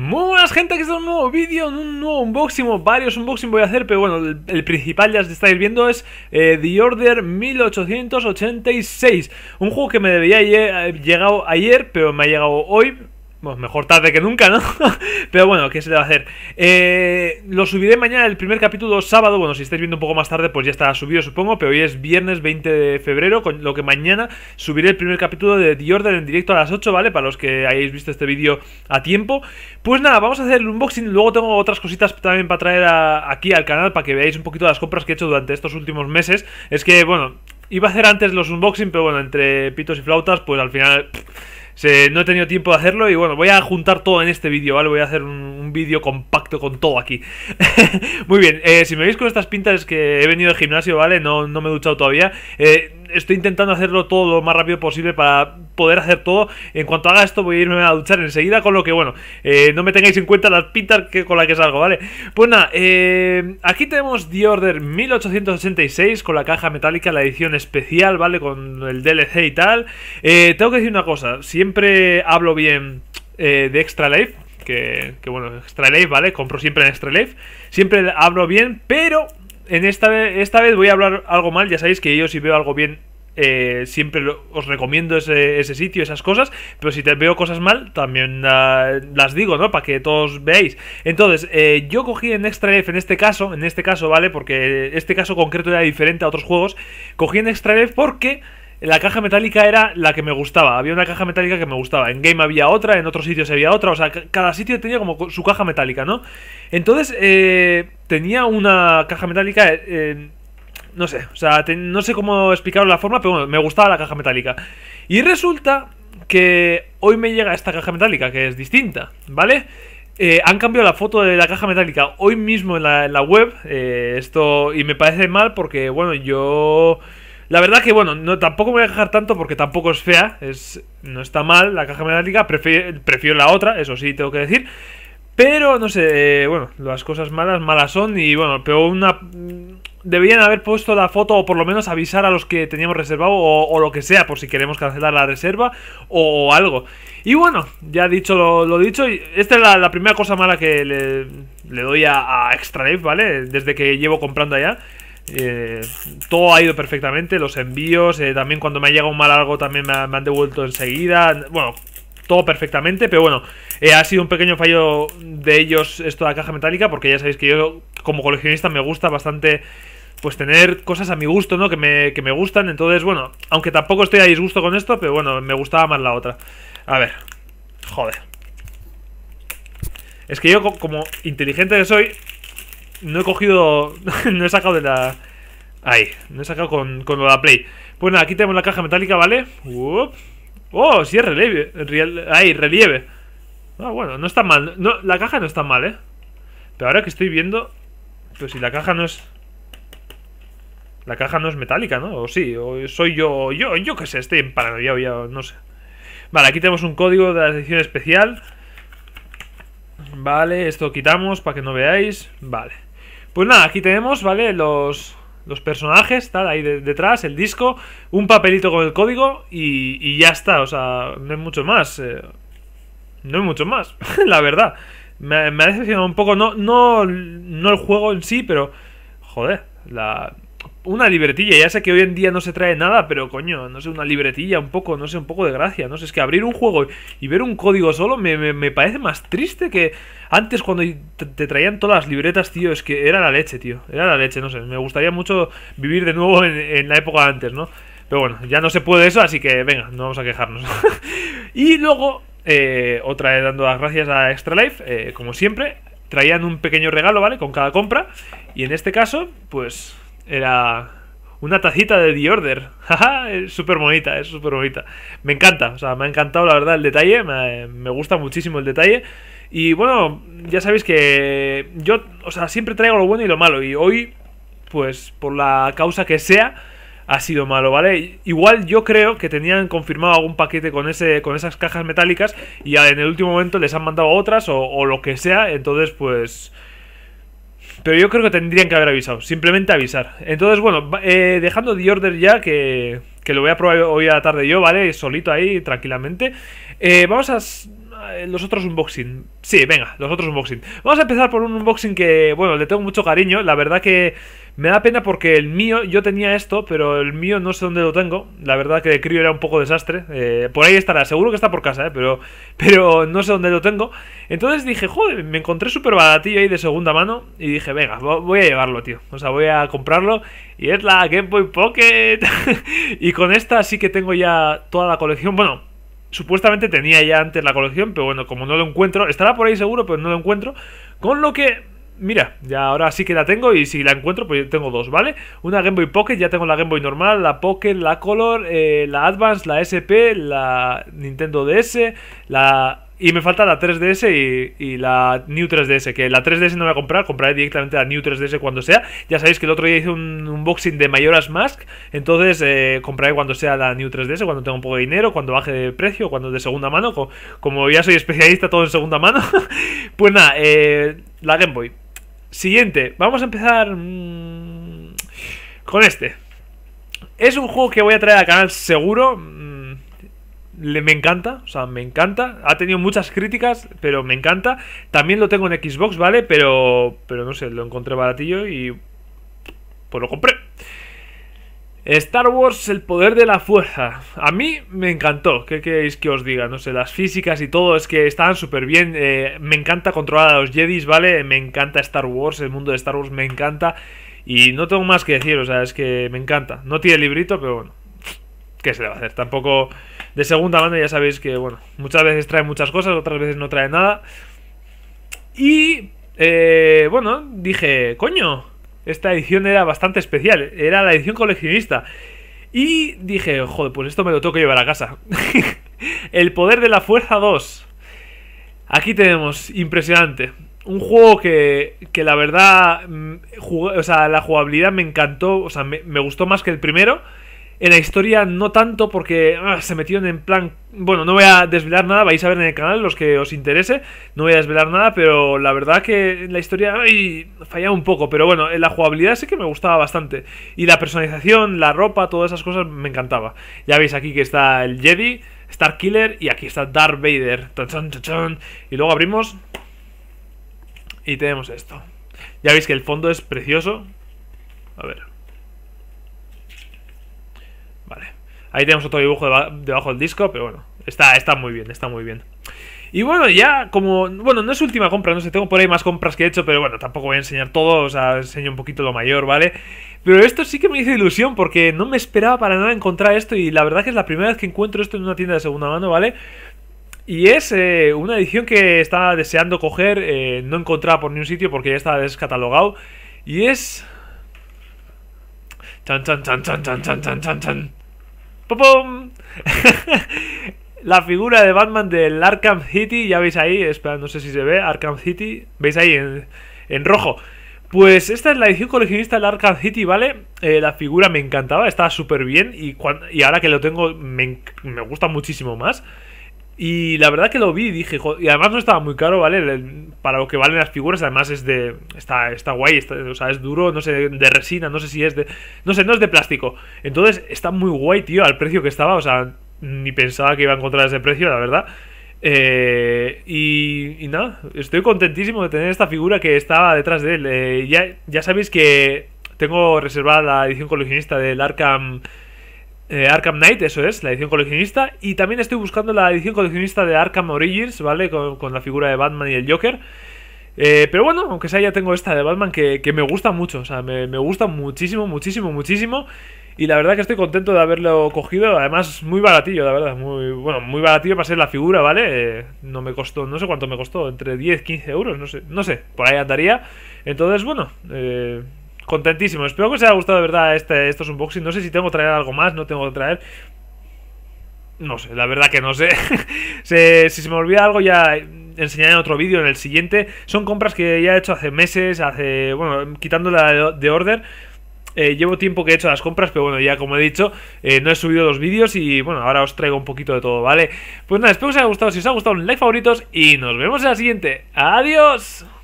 Muy buenas gente, aquí está un nuevo vídeo, un nuevo unboxing, varios unboxing voy a hacer, pero bueno, el, principal ya estáis viendo es eh, The Order 1886, un juego que me debía llegado ayer, pero me ha llegado hoy, bueno, mejor tarde que nunca, ¿no? Pero bueno, ¿qué se le va a hacer? Eh, lo subiré mañana, el primer capítulo sábado. Bueno, si estáis viendo un poco más tarde, pues ya está subido, supongo. Pero hoy es viernes 20 de febrero, con lo que mañana subiré el primer capítulo de The Order en directo a las 8, ¿vale? Para los que hayáis visto este vídeo a tiempo. Pues nada, vamos a hacer el unboxing. Luego tengo otras cositas también para traer aquí al canal, para que veáis un poquito las compras que he hecho durante estos últimos meses. Es que, bueno, iba a hacer antes los unboxing, pero bueno, entre pitos y flautas, pues al final no he tenido tiempo de hacerlo y bueno, voy a juntar todo en este vídeo, ¿vale? Voy a hacer un, un vídeo compacto con todo aquí. Muy bien, eh, si me veis con estas pintas es que he venido al gimnasio, ¿vale? No, no me he duchado todavía. Eh, estoy intentando hacerlo todo lo más rápido posible para poder hacer todo. En cuanto haga esto voy a irme a duchar enseguida, con lo que, bueno, eh, no me tengáis en cuenta las pintas que, con las que salgo, ¿vale? Pues nada, aquí tenemos The Order 1886 con la caja metálica, la edición especial, ¿vale? Con el DLC y tal. tengo que decir una cosa, siempre hablo bien de Extra Life, que, bueno, Extra Life, ¿vale? Compro siempre en Extra Life Siempre hablo bien, pero en esta, vez, esta vez voy a hablar algo mal. Ya sabéis que yo si veo algo bien eh, siempre os recomiendo ese, sitio, esas cosas, pero si te veo cosas mal, también ah, las digo, ¿no? Para que todos veáis. Entonces, eh, yo cogí en Extra Life, en este caso, en este caso, ¿vale? Porque este caso concreto era diferente a otros juegos, cogí en Extra Life porque la caja metálica era la que me gustaba. Había una caja metálica que me gustaba. En Game había otra, en otros sitios había otra. O sea, cada sitio tenía como su caja metálica, ¿no? Entonces, eh, tenía una caja metálica. Eh, no sé, o sea, no sé cómo explicar la forma, pero bueno, me gustaba la caja metálica. Y resulta que hoy me llega esta caja metálica, que es distinta, ¿vale? Eh, han cambiado la foto de la caja metálica hoy mismo en la, en la web. Eh, esto, y me parece mal porque, bueno, yo. La verdad que, bueno, no, tampoco me voy a quejar tanto porque tampoco es fea. Es, no está mal la caja metálica. Prefiero, prefiero la otra, eso sí, tengo que decir. Pero, no sé, eh, bueno, las cosas malas, malas son. Y bueno, pero una. Mm, deberían haber puesto la foto o por lo menos avisar a los que teníamos reservado o, lo que sea por si queremos cancelar la reserva o, algo. Y bueno, ya dicho lo, dicho, esta es la, primera cosa mala que le, doy a, a Extra Life, ¿vale? Desde que llevo comprando allá. Eh, todo ha ido perfectamente, los envíos, eh, también cuando me ha llegado un mal algo también me, han devuelto enseguida. Bueno, todo perfectamente, pero bueno, eh, ha sido un pequeño fallo de ellos esto de la caja metálica, porque ya sabéis que yo como coleccionista me gusta bastante pues tener cosas a mi gusto, ¿no? Que me, que me gustan, entonces bueno, aunque tampoco estoy a disgusto con esto, pero bueno, me gustaba más la otra. A ver, joder. Es que yo como inteligente que soy, no he cogido... no he sacado de la... Ahí, no he sacado con, con lo de la Play. Bueno, pues aquí tenemos la caja metálica, ¿vale? Uop. Oh, sí es relieve. ¡Ay, relieve. Ah, bueno, no está mal. No, la caja no está mal, ¿eh? Pero ahora que estoy viendo... Pues si la caja no es... La caja no es metálica, ¿no? O sí, o soy yo... Yo, yo qué sé, estoy en paranoia, ya, no sé. Vale, aquí tenemos un código de la edición especial. Vale, esto quitamos para que no veáis. Vale. Pues nada, aquí tenemos, ¿vale? Los, los personajes, tal, ahí detrás, el disco, un papelito con el código y, y ya está. O sea, no hay mucho más. Eh, no hay mucho más, la verdad. Me, ha decepcionado un poco, no, no, no el juego en sí, pero... Joder, la, una libretilla. Ya sé que hoy en día no se trae nada, pero coño, no sé, una libretilla, un poco, no sé, un poco de gracia. No sé, es que abrir un juego y ver un código solo me, parece más triste que antes cuando te traían todas las libretas, tío. Es que era la leche, tío. Era la leche, no sé. Me gustaría mucho vivir de nuevo en, la época antes, ¿no? Pero bueno, ya no se puede eso, así que venga, no vamos a quejarnos. y luego, eh, otra vez dando las gracias a Extra Life, eh, como siempre, traían un pequeño regalo, ¿vale? Con cada compra. Y en este caso, pues era una tacita de The Order. es súper bonita, es súper bonita. Me encanta, o sea, me ha encantado la verdad el detalle, me, gusta muchísimo el detalle. Y bueno, ya sabéis que yo, o sea, siempre traigo lo bueno y lo malo. Y hoy, pues por la causa que sea, ha sido malo, ¿vale? Igual yo creo que tenían confirmado algún paquete con, ese, con esas cajas metálicas y en el último momento les han mandado otras o lo que sea. Entonces, pues pero yo creo que tendrían que haber avisado. Simplemente avisar. Entonces, bueno, eh, dejando The Order ya, que, que, lo voy a probar hoy a la tarde yo, ¿vale? Solito ahí, tranquilamente. Eh, vamos a eh, los otros unboxing. Sí, venga, los otros unboxing. Vamos a empezar por un unboxing que, bueno, le tengo mucho cariño. La verdad que me da pena porque el mío, yo tenía esto, pero el mío no sé dónde lo tengo. La verdad que de crío era un poco desastre. Eh, por ahí estará, seguro que está por casa, eh, pero, pero no sé dónde lo tengo. Entonces dije, joder, me encontré súper baratillo ahí de segunda mano. Y dije, venga, voy a llevarlo, tío. O sea, voy a comprarlo. Y es la Game Boy Pocket. y con esta sí que tengo ya toda la colección. Bueno, supuestamente tenía ya antes la colección, pero bueno, como no lo encuentro, estará por ahí seguro, pero no lo encuentro. Con lo que Mira, ya ahora sí que la tengo y si la encuentro, pues tengo dos, ¿vale? Una Game Boy Pocket, ya tengo la Game Boy normal, la Pocket, la Color, eh, la Advance, la SP, la Nintendo DS, la... Y me falta la 3DS y, y, la New 3DS, que la 3DS no voy a comprar, compraré directamente la New 3DS cuando sea. Ya sabéis que el otro día hice un unboxing de Mayoras Mask, entonces eh, compraré cuando sea la New 3DS, cuando tenga un poco de dinero, cuando baje de precio, cuando de segunda mano, como, como ya soy especialista todo en segunda mano. pues nada, eh, la Game Boy. Siguiente, vamos a empezar mm, con este. Es un juego que voy a traer al canal seguro. Mm, le, me encanta, o sea, me encanta. Ha tenido muchas críticas, pero me encanta. También lo tengo en Xbox, ¿vale? Pero, pero no sé, lo encontré baratillo y pues lo compré. Star Wars, el poder de la fuerza. A mí me encantó. ¿Qué queréis que os diga? No sé, las físicas y todo es que estaban súper bien. Eh, me encanta controlar a los Jedi, ¿vale? Me encanta Star Wars, el mundo de Star Wars me encanta. Y no tengo más que decir, o sea, es que me encanta. No tiene librito, pero bueno. ¿Qué se le va a hacer? Tampoco de segunda mano ya sabéis que, bueno, muchas veces trae muchas cosas, otras veces no trae nada. Y, eh, bueno, dije, coño esta edición era bastante especial, era la edición coleccionista. Y dije, joder, pues esto me lo tengo que llevar a casa. el poder de la fuerza 2. Aquí tenemos, impresionante. Un juego que, que la verdad, mm, o sea, la jugabilidad me encantó, o sea, me gustó más que el primero. En la historia no tanto porque ah, se metieron en plan... Bueno, no voy a desvelar nada, vais a ver en el canal los que os interese. No voy a desvelar nada, pero la verdad que la historia ay, fallaba un poco. Pero bueno, en la jugabilidad sí que me gustaba bastante. Y la personalización, la ropa, todas esas cosas me encantaba. Ya veis aquí que está el Jedi, Star Killer y aquí está Darth Vader. Y luego abrimos y tenemos esto. Ya veis que el fondo es precioso. A ver. Ahí tenemos otro dibujo debajo del disco, pero bueno, está, está muy bien, está muy bien. Y bueno, ya como... Bueno, no es última compra, no sé, tengo por ahí más compras que he hecho, pero bueno, tampoco voy a enseñar todo, o sea, enseño un poquito lo mayor, ¿vale? Pero esto sí que me hizo ilusión porque no me esperaba para nada encontrar esto y la verdad que es la primera vez que encuentro esto en una tienda de segunda mano, ¿vale? Y es eh, una edición que estaba deseando coger, eh, no encontraba por ningún sitio porque ya estaba descatalogado. Y es... chan, chan, chan, chan, chan, chan, chan, chan. ¡Pum! la figura de Batman del Arkham City, ya veis ahí, espera, no sé si se ve, Arkham City, veis ahí en, rojo. Pues esta es la edición coleccionista del Arkham City, ¿vale? Eh, la figura me encantaba, estaba súper bien y, y ahora que lo tengo me, me gusta muchísimo más. Y la verdad que lo vi dije, joder, y además no estaba muy caro, ¿vale? Para lo que valen las figuras, además es de. Está, está guay, o sea, es duro, no sé, de resina, no sé si es de. No sé, no es de plástico. Entonces está muy guay, tío, al precio que estaba, o sea, ni pensaba que iba a encontrar ese precio, la verdad. Eh, y, nada, estoy contentísimo de tener esta figura que estaba detrás de él. Eh, ya, ya sabéis que tengo reservada la edición coleccionista del Arkham. Eh, Arkham Knight, eso es, la edición coleccionista. Y también estoy buscando la edición coleccionista de Arkham Origins, ¿vale? Con, la figura de Batman y el Joker. Eh, pero bueno, aunque sea, ya tengo esta de Batman que, me gusta mucho. O sea, me, gusta muchísimo, muchísimo, muchísimo. Y la verdad que estoy contento de haberlo cogido. Además, muy baratillo, la verdad. Muy, bueno, muy baratillo para ser la figura, ¿vale? Eh, no me costó, no sé cuánto me costó, entre 10, 15 euros, no sé, no sé, por ahí andaría. Entonces, bueno, eh, contentísimo. Espero que os haya gustado de verdad este, estos unboxing. No sé si tengo que traer algo más, no tengo que traer. No sé, la verdad que no sé. si se me olvida algo ya enseñaré en otro vídeo, en el siguiente. Son compras que ya he hecho hace meses, hace... Bueno, quitándola de order. Eh, llevo tiempo que he hecho las compras, pero bueno, ya como he dicho, eh, no he subido los vídeos y bueno, ahora os traigo un poquito de todo, ¿vale? Pues nada, espero que os haya gustado. Si os ha gustado, un like favoritos y nos vemos en la siguiente. ¡Adiós!